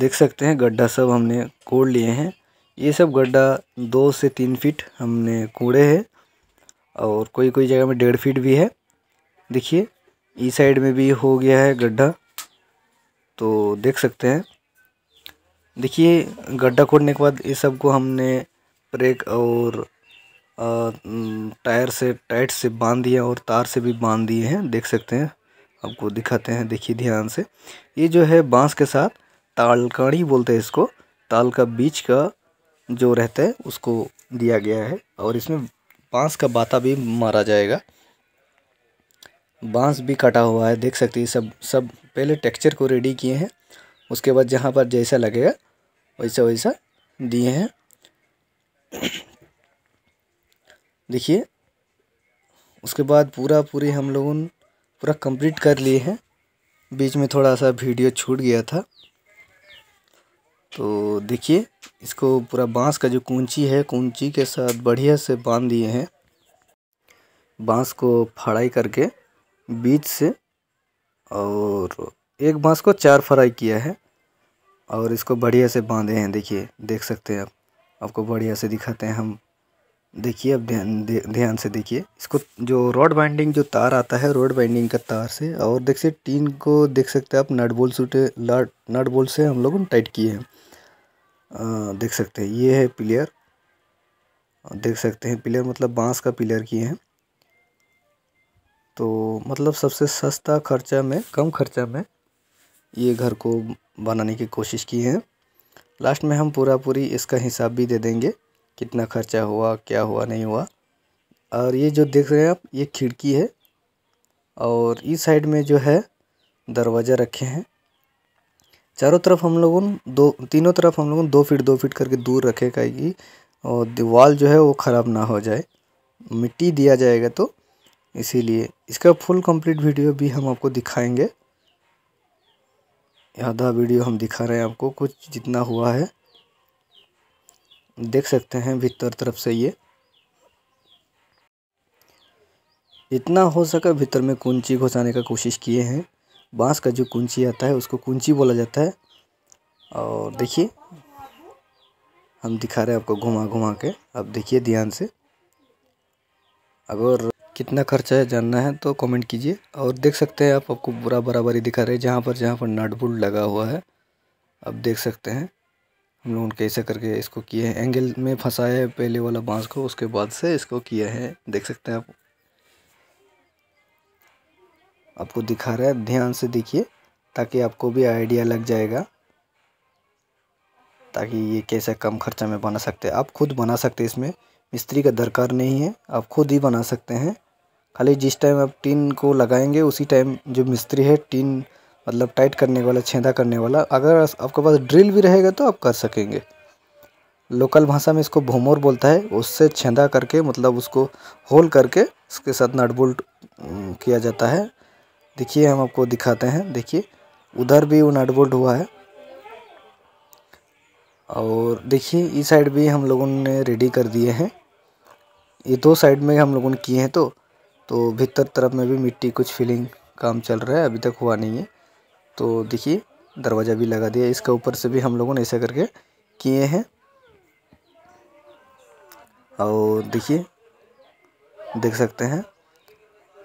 देख सकते हैं गड्ढा सब हमने कोड़ लिए हैं ये सब गड्ढा दो से तीन फीट हमने कोड़े हैं और कोई कोई जगह में डेढ़ फीट भी है देखिए इस साइड में भी हो गया है गड्ढा तो देख सकते हैं देखिए गड्ढा खोदने के बाद ये सब को हमने ब्रेक और टायर से टाइट से बांध दिया और तार से भी बांध दिए हैं देख सकते हैं आपको दिखाते हैं देखिए ध्यान से ये जो है बांस के साथ तालकड़ी बोलते हैं इसको ताल का बीज का जो रहता है उसको दिया गया है और इसमें बांस का बाता भी मारा जाएगा बांस भी कटा हुआ है देख सकते हैं सब सब पहले टेक्सचर को रेडी किए हैं उसके बाद जहाँ पर जैसा लगेगा वैसा वैसा दिए हैं देखिए उसके बाद पूरा पूरी हम लोगों पूरा कंप्लीट कर लिए हैं बीच में थोड़ा सा वीडियो छूट गया था तो देखिए इसको पूरा बांस का जो कुंची है कुंची के साथ बढ़िया से बांध दिए हैं बांस को फड़ाई करके बीच से और एक बांस को चार फ्राई किया है और इसको बढ़िया से बांधे हैं देखिए देख सकते हैं आप आपको बढ़िया से दिखाते हैं हम देखिए अब ध्यान ध्यान से देखिए इसको जो रोड बाइंडिंग जो तार आता है रोड बाइंडिंग का तार से और देख सकते टीन को देख सकते हैं आप नट बोल्ट सूटे नट बोल्ट से हम लोग टाइट किए हैं देख सकते हैं ये है पिलियर देख सकते हैं पिलियर मतलब बांस का पिलियर किए हैं तो मतलब सबसे सस्ता खर्चा में कम खर्चा में ये घर को बनाने की कोशिश की है लास्ट में हम पूरा पूरी इसका हिसाब भी दे देंगे कितना खर्चा हुआ क्या हुआ नहीं हुआ और ये जो देख रहे हैं आप ये खिड़की है और इस साइड में जो है दरवाज़ा रखे हैं चारों तरफ हम लोगों दो तीनों तरफ हम लोगों दो फीट दो फीट करके दूर रखेगा कि और दीवार जो है वो ख़राब ना हो जाए मिट्टी दिया जाएगा तो इसीलिए इसका फुल कंप्लीट वीडियो भी हम आपको दिखाएंगे आधा वीडियो हम दिखा रहे हैं आपको कुछ जितना हुआ है देख सकते हैं भीतर तरफ से ये जितना हो सका भीतर में कुंची घुसाने का कोशिश किए हैं बाँस का जो कुंची आता है उसको कुंची बोला जाता है और देखिए हम दिखा रहे हैं आपको घुमा घुमा के आप देखिए ध्यान से अगर कितना खर्चा है जानना है तो कमेंट कीजिए और देख सकते हैं आप आपको बुरा बराबरी दिखा रहे हैं जहाँ पर जहाँ पर नट बुल्ट लगा हुआ है आप देख सकते हैं हम लोग ने कैसे करके इसको किए हैं एंगल में फंसाए है पहले वाला बांस को उसके बाद से इसको किया है देख सकते हैं आप आपको दिखा रहा है ध्यान से देखिए ताकि आपको भी आइडिया लग जाएगा ताकि ये कैसे कम खर्चा में बना सकते हैं आप खुद बना सकते हैं इसमें मिस्त्री का दरकार नहीं है आप खुद ही बना सकते हैं खाली जिस टाइम आप टीन को लगाएंगे उसी टाइम जो मिस्त्री है टीन मतलब टाइट करने वाला छेंदा करने वाला अगर आपके पास ड्रिल भी रहेगा तो आप कर सकेंगे लोकल भाषा में इसको भूमोर बोलता है उससे छेंदा करके मतलब उसको होल करके इसके साथ नट बोल्ट किया जाता है देखिए हम आपको दिखाते हैं देखिए उधर भी वो नट बोल्ट हुआ है और देखिए इस साइड भी हम लोगों ने रेडी कर दिए हैं ये दो साइड में हम लोगों ने किए हैं तो तो भीतर तरफ में भी मिट्टी कुछ फिलिंग काम चल रहा है अभी तक हुआ नहीं है तो देखिए दरवाज़ा भी लगा दिया इसके ऊपर से भी हम लोगों ने ऐसा करके किए हैं और देखिए देख सकते हैं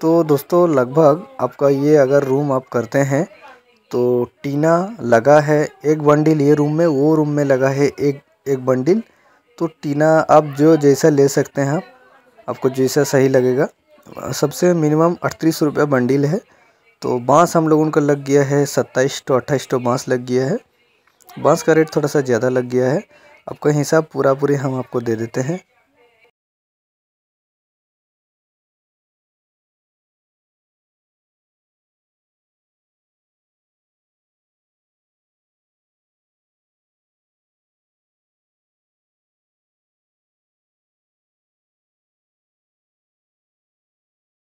तो दोस्तों लगभग आपका ये अगर रूम आप करते हैं तो टीना लगा है एक बंडिल ये रूम में वो रूम में लगा है एक एक बंडिल तो टीना आप जो जैसा ले सकते हैं आपको जैसा सही लगेगा सबसे मिनिमम अड़तीस रुपये बंडिल है तो बांस हम लोगों का लग गया है सत्ताईस टू अट्ठाईस टू बांस लग गया है बांस का रेट थोड़ा सा ज़्यादा लग गया है आपका हिसाब पूरा पूरी हम आपको दे देते हैं